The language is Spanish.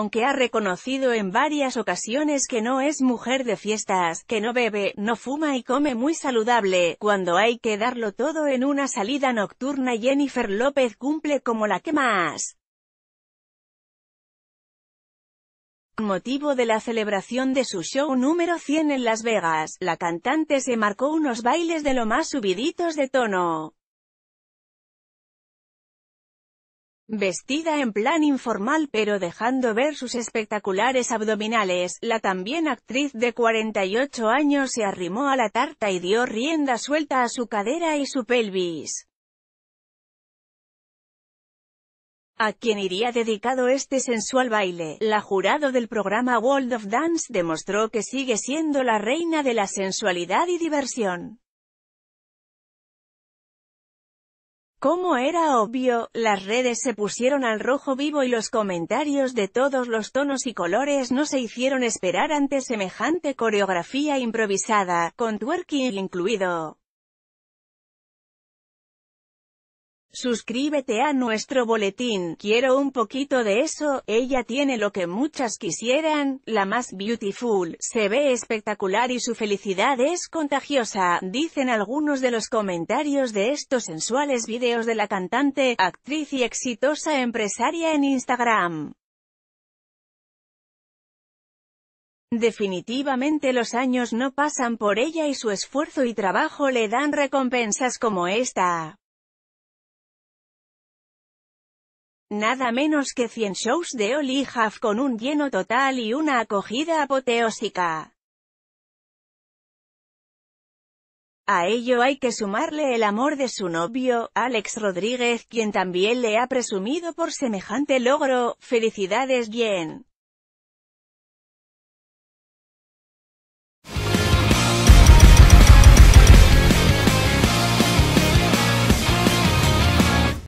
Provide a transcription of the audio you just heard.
aunque ha reconocido en varias ocasiones que no es mujer de fiestas, que no bebe, no fuma y come muy saludable, cuando hay que darlo todo en una salida nocturna Jennifer López cumple como la que más. motivo de la celebración de su show número 100 en Las Vegas, la cantante se marcó unos bailes de lo más subiditos de tono. Vestida en plan informal pero dejando ver sus espectaculares abdominales, la también actriz de 48 años se arrimó a la tarta y dio rienda suelta a su cadera y su pelvis. a quien iría dedicado este sensual baile. La jurado del programa World of Dance demostró que sigue siendo la reina de la sensualidad y diversión. Como era obvio, las redes se pusieron al rojo vivo y los comentarios de todos los tonos y colores no se hicieron esperar ante semejante coreografía improvisada, con twerking incluido. Suscríbete a nuestro boletín, quiero un poquito de eso, ella tiene lo que muchas quisieran, la más beautiful, se ve espectacular y su felicidad es contagiosa, dicen algunos de los comentarios de estos sensuales videos de la cantante, actriz y exitosa empresaria en Instagram. Definitivamente los años no pasan por ella y su esfuerzo y trabajo le dan recompensas como esta. Nada menos que 100 shows de Oli Huff con un lleno total y una acogida apoteósica. A ello hay que sumarle el amor de su novio, Alex Rodríguez, quien también le ha presumido por semejante logro, felicidades bien.